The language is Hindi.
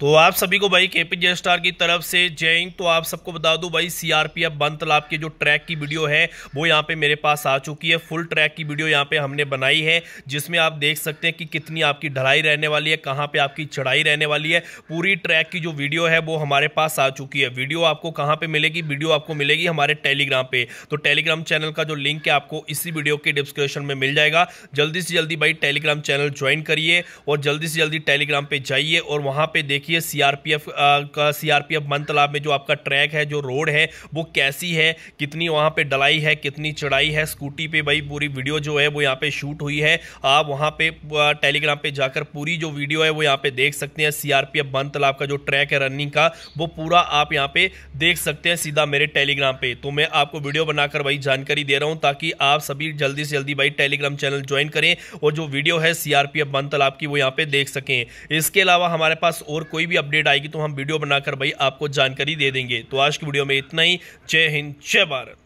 तो आप सभी को भाई के पी जे स्टार की तरफ से जय हिंद तो आप सबको बता दूं भाई सीआरपीएफ बन तालाब के जो ट्रैक की वीडियो है वो यहाँ पे मेरे पास आ चुकी है फुल ट्रैक की वीडियो यहाँ पे हमने बनाई है जिसमें आप देख सकते हैं कि कितनी आपकी ढलाई रहने वाली है कहाँ पे आपकी चढ़ाई रहने वाली है पूरी ट्रैक की जो वीडियो है वो हमारे पास आ चुकी है वीडियो आपको कहाँ पर मिलेगी वीडियो आपको मिलेगी हमारे टेलीग्राम पर तो टेलीग्राम चैनल का जो लिंक है आपको इसी वीडियो के डिस्क्रिप्शन में मिल जाएगा जल्दी से जल्दी भाई टेलीग्राम चैनल ज्वाइन करिए और जल्दी से जल्दी टेलीग्राम पर जाइए और वहाँ पर देखिए सीआरपीएफ का सीआरपीएफ मन तालाब में जो आपका ट्रैक है जो रोड है वो कैसी है कितनी वहाँ पे डलाई है कितनी चढ़ाई है स्कूटी पे भाई पूरी वीडियो जो है वो यहाँ पे शूट हुई है आप वहाँ पे टेलीग्राम पे जाकर पूरी जो वीडियो है वो यहाँ पे देख सकते हैं सीआरपीएफ बन तालाब का जो ट्रैक है रनिंग का वो पूरा आप यहाँ पे देख सकते हैं सीधा मेरे टेलीग्राम पे तो मैं आपको वीडियो बनाकर भाई जानकारी दे रहा हूँ ताकि आप सभी जल्दी से जल्दी भाई टेलीग्राम चैनल ज्वाइन करें और जो वीडियो है सीआरपीएफ बन तालाब की वो यहाँ पे देख सकें इसके अलावा हमारे पास और कोई भी अपडेट आएगी तो हम वीडियो बनाकर भाई आपको जानकारी दे देंगे तो आज की वीडियो में इतना ही जय हिंद जय भारत